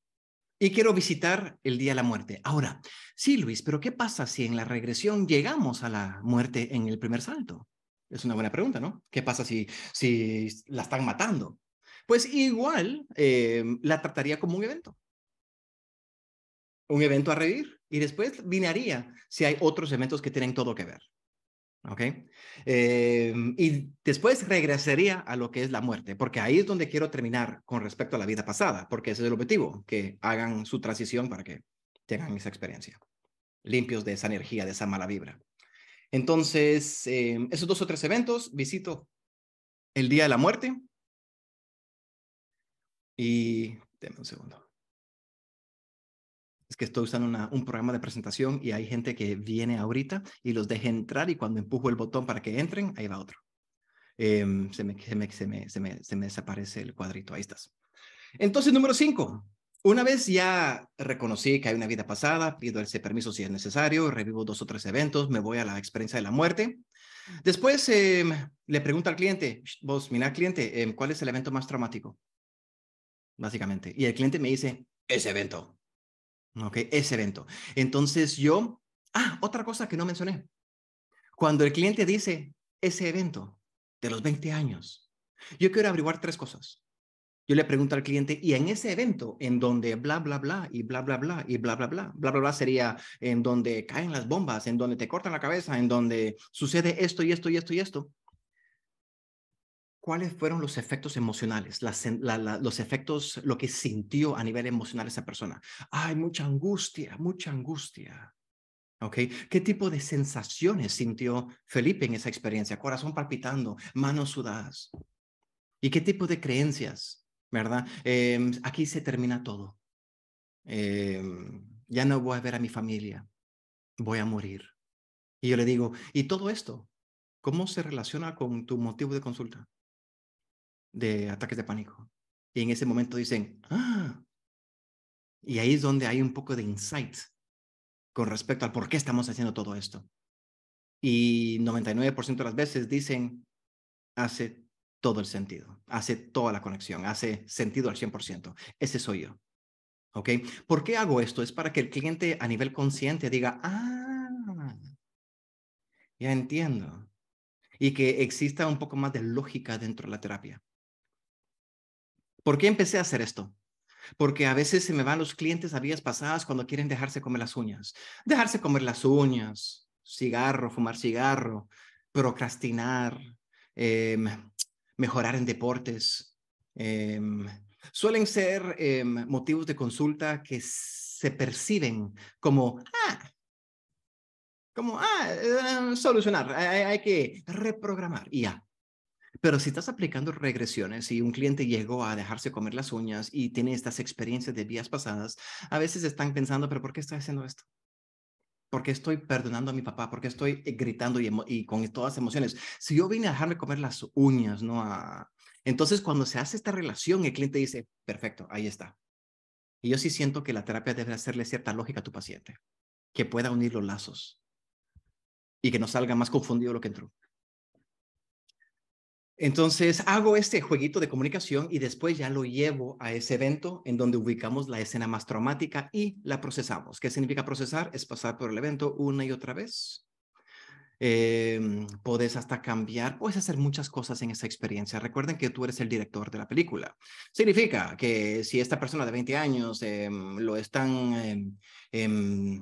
Y quiero visitar el día de la muerte. Ahora, sí, Luis, pero ¿qué pasa si en la regresión llegamos a la muerte en el primer salto? Es una buena pregunta, ¿no? ¿Qué pasa si, si la están matando? Pues igual em, la trataría como un evento un evento a revivir y después vinaría si hay otros eventos que tienen todo que ver. ¿Ok? Em, y después regresaría a lo que es la muerte, porque ahí es donde quiero terminar con respecto a la vida pasada, porque ese es el objetivo, que hagan su transición para que tengan esa experiencia, limpios de esa energía, de esa mala vibra. Entonces, em, esos dos o tres eventos, visito el día de la muerte y... Deme un segundo es que estoy usando un programa de presentación y hay gente que viene ahorita y los deje entrar y cuando empujo el botón para que entren, ahí va otro. Em, se, me, desaparece el cuadrito, ahí estás. Entonces, número cinco. Una vez ya reconocí que hay una vida pasada, pido ese permiso si es necesario, revivo dos o tres eventos, me voy a la experiencia de la muerte. Después em, le pregunto al cliente, vos, mira cliente, em, ¿cuál es el evento más traumático? Básicamente. Y el cliente me dice, ese evento. Ok, ese evento. Entonces yo, ah, otra cosa que no mencioné. Cuando el cliente dice ese evento de los 20 años, yo quiero averiguar tres cosas. Yo le pregunto al cliente, y en ese evento, en donde bla, bla, bla, y bla, bla, bla, y bla, bla, bla, bla, bla, bla, sería en donde caen las bombas, en donde te cortan la cabeza, en donde sucede esto y esto y esto y esto, ¿Cuáles fueron los efectos emocionales, los efectos, lo que sintió a nivel emocional esa persona? Hay mucha angustia, mucha angustia. Okay. ¿Qué tipo de sensaciones sintió Felipe en esa experiencia? Corazón palpitando, manos sudadas. ¿Y qué tipo de creencias? ¿Verdad? Em, aquí se termina todo. Em, ya no voy a ver a mi familia. Voy a morir. Y yo le digo, ¿y todo esto? ¿Cómo se relaciona con tu motivo de consulta? de ataques de pánico. Y en ese momento dicen, ¡Ah! y ahí es donde hay un poco de insight con respecto al por qué estamos haciendo todo esto. Y 99% de las veces dicen, hace todo el sentido, hace toda la conexión, hace sentido al 100%. Ese soy yo. ¿Ok? ¿Por qué hago esto? Es para que el cliente a nivel consciente diga, ah, ya entiendo. Y que exista un poco más de lógica dentro de la terapia. ¿Por qué empecé a hacer esto? Porque a veces se me van los clientes a vías pasadas cuando quieren dejarse comer las uñas. Dejarse comer las uñas, cigarro, fumar cigarro, procrastinar, em, mejorar en deportes. Em, suelen ser em, motivos de consulta que se perciben como, ah, como, ah, eh, solucionar, hay, hay que reprogramar y ya. Pero si estás aplicando regresiones y un cliente llegó a dejarse comer las uñas y tiene estas experiencias de vías pasadas, a veces están pensando, pero ¿por qué estoy haciendo esto? ¿Por qué estoy perdonando a mi papá? ¿Por qué estoy eh, gritando y, y con todas las emociones? Si yo vine a dejarme comer las uñas, ¿no? Entonces, cuando se hace esta relación, el cliente dice, perfecto, ahí está. Y yo sí siento que la terapia debe hacerle cierta lógica a tu paciente, que pueda unir los lazos y que no salga más confundido lo que entró. Entonces hago este jueguito de comunicación y después ya lo llevo a ese evento en donde ubicamos la escena más traumática y la procesamos. ¿Qué significa procesar? Es pasar por el evento una y otra vez. Eh, em, puedes hasta cambiar, puedes hacer muchas cosas en esa experiencia. Recuerden que tú eres el director de la película. Significa que si esta persona de 20 años em, lo están... Eh,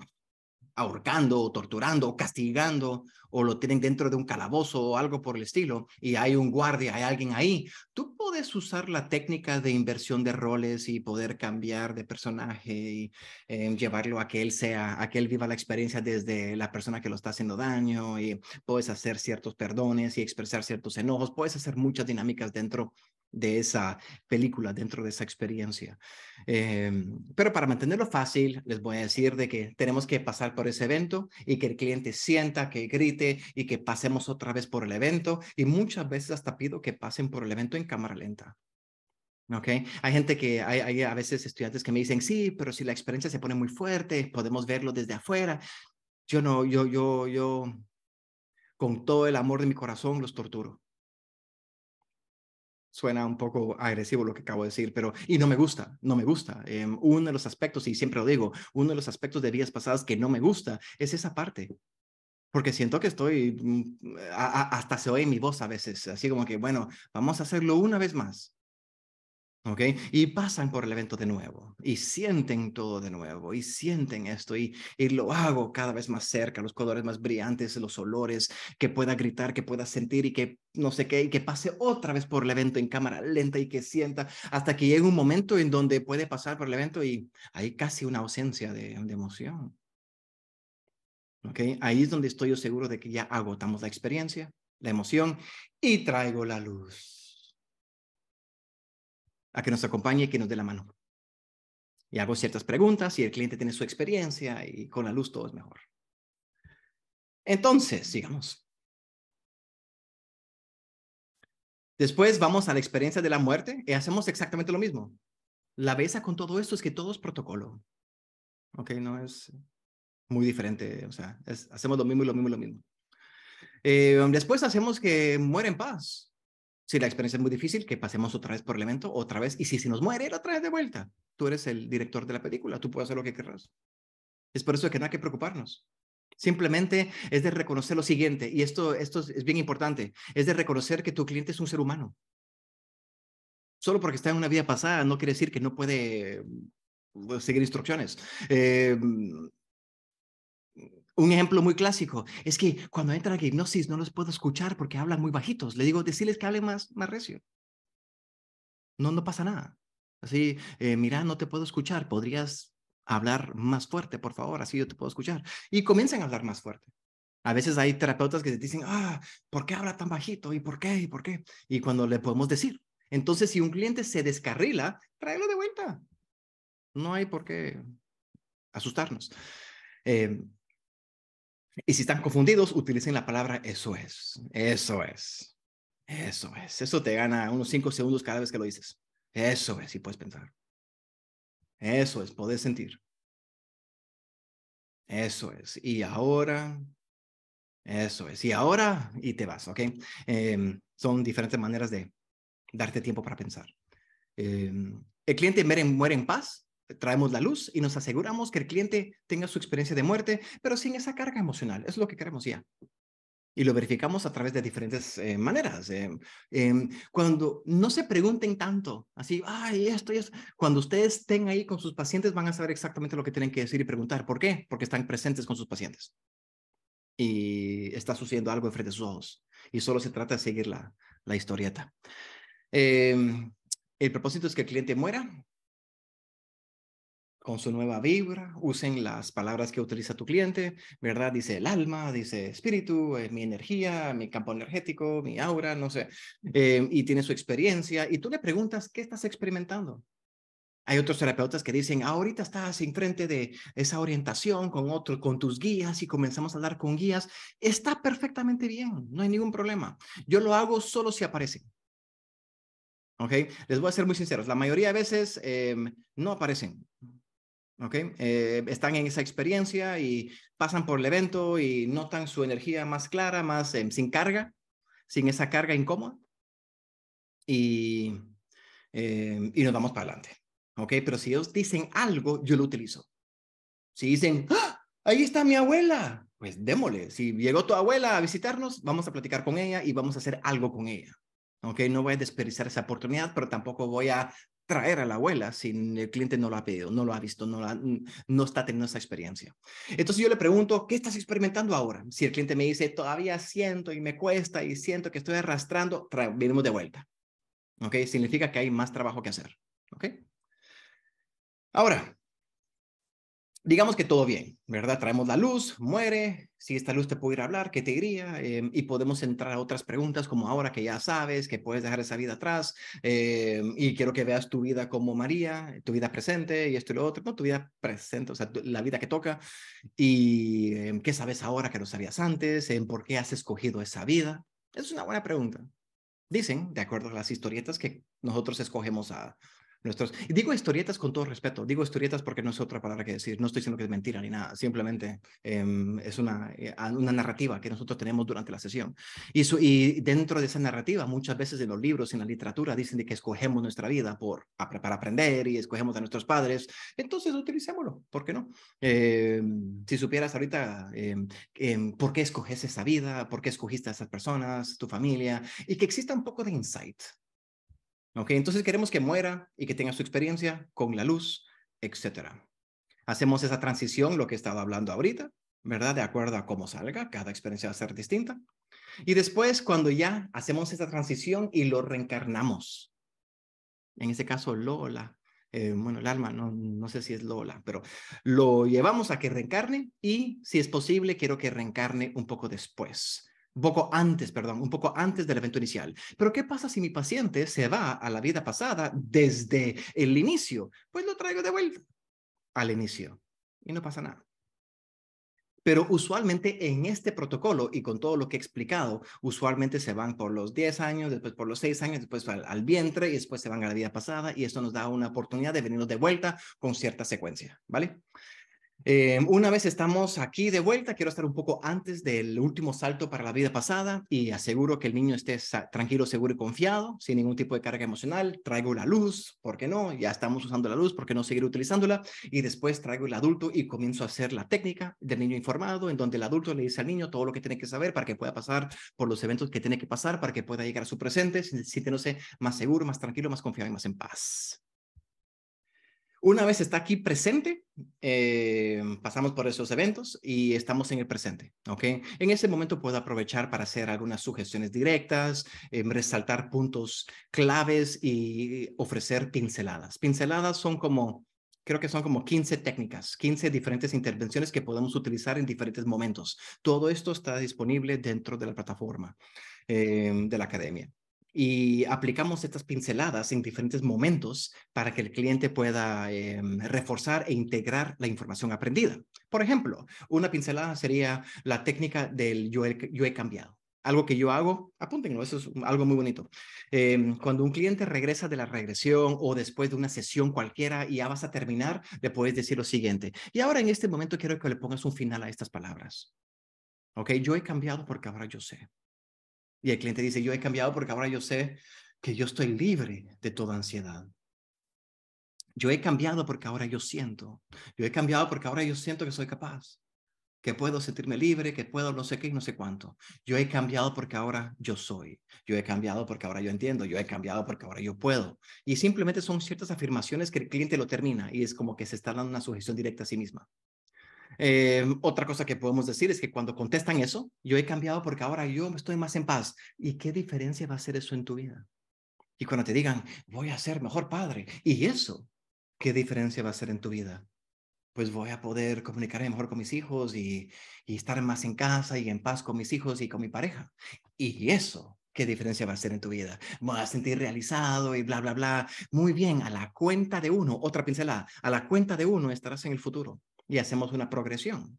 ahorcando o torturando o castigando o lo tienen dentro de un calabozo o algo por el estilo y hay un guardia, hay alguien ahí, tú puedes usar la técnica de inversión de roles y poder cambiar de personaje y em, llevarlo a que él sea, a que él viva la experiencia desde la persona que lo está haciendo daño y puedes hacer ciertos perdones y expresar ciertos enojos, puedes hacer muchas dinámicas dentro de esa película, dentro de esa experiencia. Em, pero para mantenerlo fácil, les voy a decir de que tenemos que pasar por ese evento y que el cliente sienta, que grite y que pasemos otra vez por el evento. Y muchas veces hasta pido que pasen por el evento en cámara lenta. Okay. Hay gente que, hay a veces estudiantes que me dicen, sí, pero si la experiencia se pone muy fuerte, podemos verlo desde afuera. Yo no, yo, yo, yo, con todo el amor de mi corazón los torturo suena un poco agresivo lo que acabo de decir, pero y no me gusta, no me gusta. Em, uno de los aspectos, y siempre lo digo, uno de los aspectos de vidas pasadas que no me gusta es esa parte. Porque siento que estoy, mm, hasta se oye mi voz a veces, así como que, bueno, vamos a hacerlo una vez más. Y pasan por el evento de nuevo y sienten todo de nuevo y sienten esto y, y lo hago cada vez más cerca, los colores más brillantes, los olores, que pueda gritar, que pueda sentir y que no sé qué, y que pase otra vez por el evento en cámara lenta y que sienta hasta que llegue un momento en donde puede pasar por el evento y hay casi una ausencia de, emoción. Ahí es donde estoy yo seguro de que ya agotamos la experiencia, la emoción y traigo la luz a que nos acompañe y que nos dé la mano. Y hago ciertas preguntas y el cliente tiene su experiencia y con la luz todo es mejor. Entonces, sigamos. Después vamos a la experiencia de la muerte y hacemos exactamente lo mismo. La besa con todo esto es que todo es protocolo. ¿Ok? No es muy diferente. O sea, hacemos lo mismo y lo mismo y lo mismo. Eh, después hacemos que muere en paz si la experiencia es muy difícil, que pasemos otra vez por el evento, otra vez, y si se nos muere, otra vez de vuelta. Tú eres el director de la película, tú puedes hacer lo que querrás. Es por eso que no hay que preocuparnos. Simplemente es de reconocer lo siguiente, y esto, esto es bien importante, es de reconocer que tu cliente es un ser humano. Solo porque está en una vida pasada no quiere decir que no puede mm, pues, seguir instrucciones. Eh, un ejemplo muy clásico es que cuando entran a hipnosis no los puedo escuchar porque hablan muy bajitos. Le digo, decirles que hablen más, más recio. No, no pasa nada. Así, eh, mira, no te puedo escuchar. ¿Podrías hablar más fuerte, por favor? Así yo te puedo escuchar. Y comienzan a hablar más fuerte. A veces hay terapeutas que dicen, ah, ¿por qué habla tan bajito? ¿Y por qué? ¿Y por qué? Y cuando le podemos decir. Entonces, si un cliente se descarrila, tráelo de vuelta. No hay por qué asustarnos. Em, y si están confundidos, utilicen la palabra eso es, eso es, eso es. Eso te gana unos cinco segundos cada vez que lo dices. Eso es, y puedes pensar. Eso es, puedes sentir. Eso es. Y ahora, eso es. Y ahora, y te vas, ¿ok? Em, son diferentes maneras de darte tiempo para pensar. Em, el cliente muere en paz traemos la luz y nos aseguramos que el cliente tenga su experiencia de muerte, pero sin esa carga emocional. Es lo que queremos ya. Y lo verificamos a través de diferentes eh, maneras. Eh, em, cuando no se pregunten tanto, así, ay, esto, es! cuando ustedes estén ahí con sus pacientes van a saber exactamente lo que tienen que decir y preguntar. ¿Por qué? Porque están presentes con sus pacientes. Y está sucediendo algo enfrente de sus ojos. Y solo se trata de seguir la, la historieta. Em, el propósito es que el cliente muera, con su nueva vibra, usen las palabras que utiliza tu cliente, ¿verdad? Dice el alma, dice espíritu, eh, mi energía, mi campo energético, mi aura, no sé, eh, y tiene su experiencia, y tú le preguntas, ¿qué estás experimentando? Hay otros terapeutas que dicen, ahorita estás enfrente de esa orientación con otro, con tus guías y comenzamos a hablar con guías. Está perfectamente bien, no hay ningún problema. Yo lo hago solo si aparecen. ¿Ok? Les voy a ser muy sinceros, la mayoría de veces em, no aparecen. Okay. Eh, están en esa experiencia y pasan por el evento y notan su energía más clara, más em, sin carga, sin esa carga incómoda. Y, em, y nos vamos para adelante. ¿Ok? Pero si ellos dicen algo, yo lo utilizo. Si dicen, ¡Ah! ahí está mi abuela, pues démosle. Si llegó tu abuela a visitarnos, vamos a platicar con ella y vamos a hacer algo con ella. Okay, No voy a desperdiciar esa oportunidad, pero tampoco voy a traer a la abuela si el cliente no lo ha pedido, no lo ha visto, no, no está teniendo esa experiencia. Entonces yo le pregunto, ¿qué estás experimentando ahora? Si el cliente me dice, todavía siento y me cuesta y siento que estoy arrastrando, venimos de vuelta. ¿Ok? Significa que hay más trabajo que hacer. ¿Ok? Ahora, digamos que todo bien, ¿verdad? Traemos la luz, muere, si esta luz te ir a hablar, ¿qué te diría? Em, y podemos entrar a otras preguntas como ahora que ya sabes que puedes dejar esa vida atrás em, y quiero que veas tu vida como María, tu vida presente y esto y lo otro, no, tu vida presente, o sea, la vida que toca y em, qué sabes ahora que no sabías antes, en por qué has escogido esa vida. Es una buena pregunta. Dicen, de acuerdo a las historietas, que nosotros escogemos a y digo historietas con todo respeto, digo historietas porque no es otra palabra que decir, no estoy diciendo que es mentira ni nada, simplemente em, es una, eh, una narrativa que nosotros tenemos durante la sesión. Y, dentro de esa narrativa, muchas veces en los libros, en la literatura, dicen de que escogemos nuestra vida por, para aprender y escogemos a nuestros padres, entonces utilicémoslo, ¿por qué no? Em, si supieras ahorita em, por qué escoges esa vida, por qué escogiste a esas personas, tu familia, y que exista un poco de insight entonces queremos que muera y que tenga su experiencia con la luz, etcétera. Hacemos esa transición, lo que he estado hablando ahorita, ¿verdad? De acuerdo a cómo salga, cada experiencia va a ser distinta. Y después, cuando ya hacemos esa transición y lo reencarnamos, en este caso Lola, eh, bueno, el alma, no sé si es Lola, pero lo llevamos a que reencarne y, si es posible, quiero que reencarne un poco después un poco antes, perdón, un poco antes del evento inicial. Pero ¿qué pasa si mi paciente se va a la vida pasada desde el inicio? Pues lo traigo de vuelta al inicio y no pasa nada. Pero usualmente en este protocolo y con todo lo que he explicado, usualmente se van por los 10 años, después por los 6 años, después al, vientre y después se van a la vida pasada y esto nos da una oportunidad de venirnos de vuelta con cierta secuencia, ¿vale? Eh, una vez estamos aquí de vuelta, quiero estar un poco antes del último salto para la vida pasada y aseguro que el niño esté tranquilo, seguro y confiado, sin ningún tipo de carga emocional. Traigo la luz, ¿por qué no? Ya estamos usando la luz, ¿por qué no seguir utilizándola? Y después traigo el adulto y comienzo a hacer la técnica del niño informado, en donde el adulto le dice al niño todo lo que tiene que saber para que pueda pasar por los eventos que tiene que pasar, para que pueda llegar a su presente, sintiéndose más seguro, más tranquilo, más confiado y más en paz. Una vez está aquí presente, eh, pasamos por esos eventos y estamos en el presente, ¿ok? En ese momento puedo aprovechar para hacer algunas sugestiones directas, em, resaltar puntos claves y ofrecer pinceladas. Pinceladas son como, creo que son como 15 técnicas, 15 diferentes intervenciones que podemos utilizar en diferentes momentos. Todo esto está disponible dentro de la plataforma em, de la academia y aplicamos estas pinceladas en diferentes momentos para que el cliente pueda em, reforzar e integrar la información aprendida. Por ejemplo, una pincelada sería la técnica del yo he, cambiado. Algo que yo hago, apúntenlo, eso es algo muy bonito. Em, cuando un cliente regresa de la regresión o después de una sesión cualquiera y ya vas a terminar, le puedes decir lo siguiente. Y ahora en este momento quiero que le pongas un final a estas palabras. Ok, yo he cambiado porque ahora yo sé. Y el cliente dice, yo he cambiado porque ahora yo sé que yo estoy libre de toda ansiedad. Yo he cambiado porque ahora yo siento. Yo he cambiado porque ahora yo siento que soy capaz, que puedo sentirme libre, que puedo no sé qué y no sé cuánto. Yo he cambiado porque ahora yo soy. Yo he cambiado porque ahora yo entiendo. Yo he cambiado porque ahora yo puedo. Y simplemente son ciertas afirmaciones que el cliente lo termina y es como que se está dando una sugestión directa a sí misma. Eh, otra cosa que podemos decir es que cuando contestan eso, yo he cambiado porque ahora yo estoy más en paz. ¿Y qué diferencia va a hacer eso en tu vida? Y cuando te digan, voy a ser mejor padre, ¿y eso qué diferencia va a hacer en tu vida? Pues voy a poder comunicarme mejor con mis hijos y, estar más en casa y en paz con mis hijos y con mi pareja. ¿Y eso qué diferencia va a hacer en tu vida. Voy a sentir realizado y bla, bla, bla. Muy bien, a la cuenta de uno, otra pincelada, a la cuenta de uno estarás en el futuro y hacemos una progresión,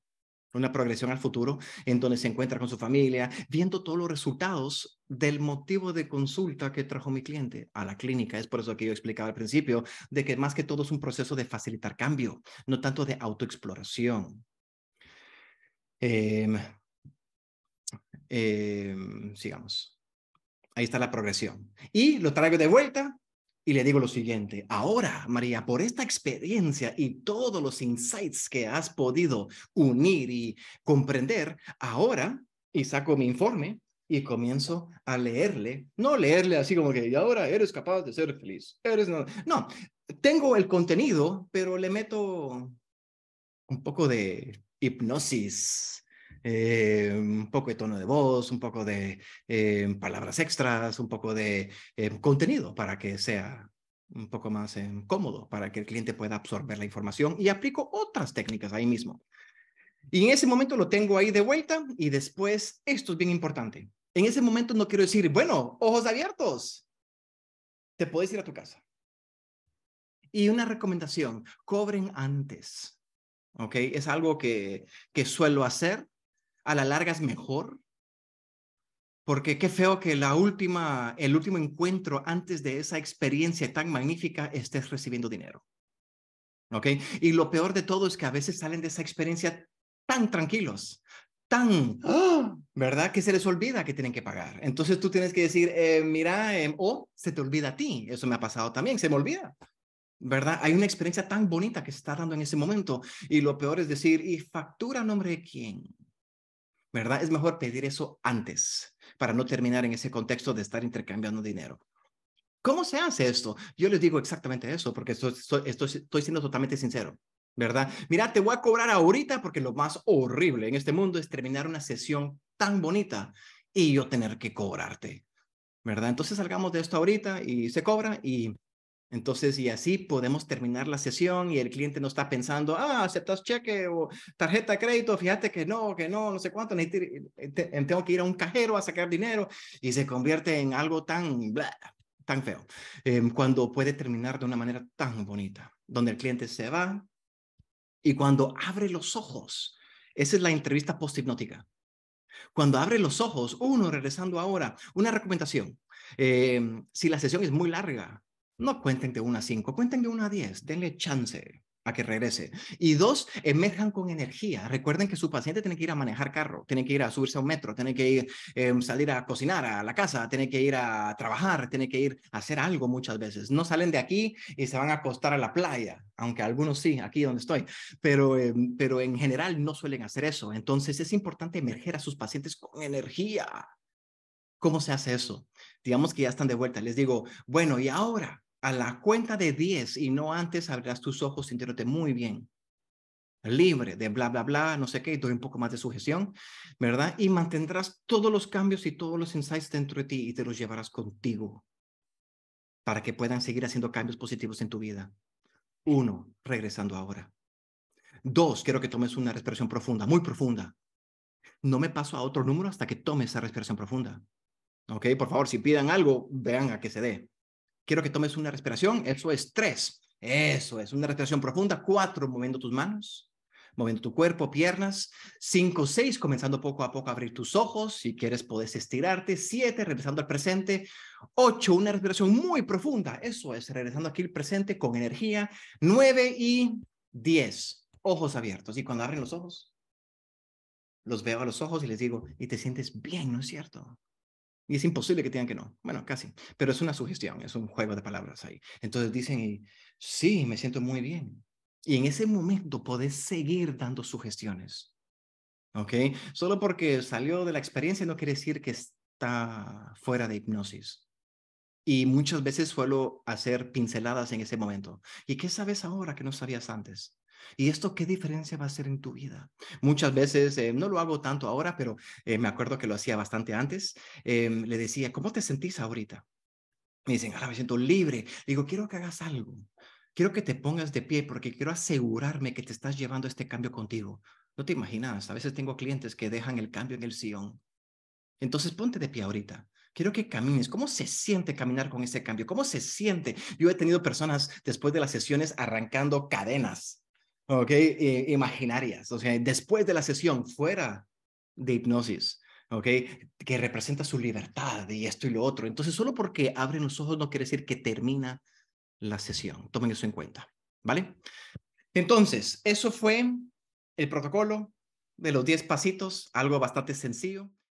una progresión al futuro en donde se encuentra con su familia, viendo todos los resultados del motivo de consulta que trajo mi cliente a la clínica. Es por eso que yo explicaba al principio de que más que todo es un proceso de facilitar cambio, no tanto de autoexploración. Em, em, sigamos. Ahí está la progresión. Y lo traigo de vuelta y le digo lo siguiente, ahora María, por esta experiencia y todos los insights que has podido unir y comprender, ahora, y saco mi informe y comienzo a leerle, no leerle así como que, y ahora eres capaz de ser feliz, eres... No, no tengo el contenido, pero le meto un poco de hipnosis, eh, un poco de tono de voz, un poco de eh, palabras extras, un poco de eh, contenido para que sea un poco más cómodo, para que el cliente pueda absorber la información y aplico otras técnicas ahí mismo. Y en ese momento lo tengo ahí de vuelta y después, esto es bien importante, en ese momento no quiero decir, bueno, ojos abiertos, te puedes ir a tu casa. Y una recomendación, cobren antes. Es algo que, que suelo hacer a la larga es mejor? Porque qué feo que la última, el último encuentro antes de esa experiencia tan magnífica estés recibiendo dinero. ¿Ok? Y lo peor de todo es que a veces salen de esa experiencia tan tranquilos, tan, ¡Ah! ¿verdad? Que se les olvida que tienen que pagar. Entonces tú tienes que decir, eh, mira, em, o se te olvida a ti. Eso me ha pasado también, se me olvida. ¿Verdad? Hay una experiencia tan bonita que se está dando en ese momento. Y lo peor es decir, ¿y factura a nombre de quién? ¿verdad? Es mejor pedir eso antes para no terminar en ese contexto de estar intercambiando dinero. ¿Cómo se hace esto? Yo les digo exactamente eso porque estoy, estoy, siendo totalmente sincero. ¿Verdad? Mira, te voy a cobrar ahorita porque lo más horrible en este mundo es terminar una sesión tan bonita y yo tener que cobrarte. ¿verdad? Entonces salgamos de esto ahorita y se cobra y entonces, y así podemos terminar la sesión y el cliente no está pensando, ah, aceptas cheque o tarjeta de crédito, fíjate que no, que no, no sé cuánto, eh, em, tengo que ir a un cajero a sacar dinero y se convierte en algo tan, tan feo, em, cuando puede terminar de una manera tan bonita, donde el cliente se va y cuando abre los ojos, esa es la entrevista post-hipnótica. Cuando abre los ojos, uno regresando ahora, una recomendación. Em, si la sesión es muy larga, no cuenten de una a 5, cuenten de una a 10, denle chance a que regrese. Y dos, emerjan con energía. Recuerden que su paciente tiene que ir a manejar carro, tiene que ir a subirse a un metro, tiene que ir, a em, salir a cocinar a la casa, tiene que ir a trabajar, tiene que ir a hacer algo muchas veces. No salen de aquí y se van a acostar a la playa, aunque algunos sí, aquí donde estoy, pero, em, pero en general no suelen hacer eso. Entonces es importante emerger a sus pacientes con energía. ¿Cómo se hace eso? Digamos que ya están de vuelta. Les digo, bueno, ¿y ahora? a la cuenta de 10 y no antes abrirás tus ojos sintiéndote muy bien, libre de bla, bla, bla, no sé qué, y doy un poco más de sujeción, ¿verdad? Y mantendrás todos los cambios y todos los insights dentro de ti y te los llevarás contigo para que puedan seguir haciendo cambios positivos en tu vida. Uno, regresando ahora. Dos, quiero que tomes una respiración profunda, muy profunda. No me paso a otro número hasta que tomes esa respiración profunda. ¿Ok? Por favor, si pidan algo, vean a qué se dé quiero que tomes una respiración, eso es tres, eso es una respiración profunda, cuatro, moviendo tus manos, moviendo tu cuerpo, piernas. cinco, seis, comenzando poco a poco a abrir tus ojos. Si quieres, puedes estirarte. siete, regresando al presente. ocho, una respiración muy profunda. Eso es, regresando aquí al presente con energía. nueve y diez, ojos abiertos. Y cuando abren los ojos, los veo a los ojos y les digo, y te sientes bien, ¿no es cierto? Y es imposible que tengan que no. Bueno, casi. Pero es una sugestión, es un juego de palabras ahí. Entonces dicen, sí, me siento muy bien. Y en ese momento podés seguir dando sugestiones. ¿Ok? Solo porque salió de la experiencia no quiere decir que está fuera de hipnosis. Y muchas veces suelo hacer pinceladas en ese momento. ¿Y qué sabes ahora que no sabías antes? ¿Y esto qué diferencia va a hacer en tu vida? Muchas veces, eh, no lo hago tanto ahora, pero eh, me acuerdo que lo hacía bastante antes, em, le decía, ¿cómo te sentís ahorita? Me dicen, ahora me siento libre. Digo, quiero que hagas algo. Quiero que te pongas de pie porque quiero asegurarme que te estás llevando este cambio contigo. No te imaginas, a veces tengo clientes que dejan el cambio en el sillón. Entonces ponte de pie ahorita. Quiero que camines. ¿Cómo se siente caminar con ese cambio? ¿Cómo se siente? Yo he tenido personas después de las sesiones arrancando cadenas ¿ok? Eh, imaginarias, o sea, después de la sesión, fuera de hipnosis, ¿ok? Que representa su libertad y esto y lo otro. Entonces, solo porque abren los ojos no quiere decir que termina la sesión. Tomen eso en cuenta, ¿vale? Entonces, eso fue el protocolo de los 10 pasitos, algo bastante sencillo.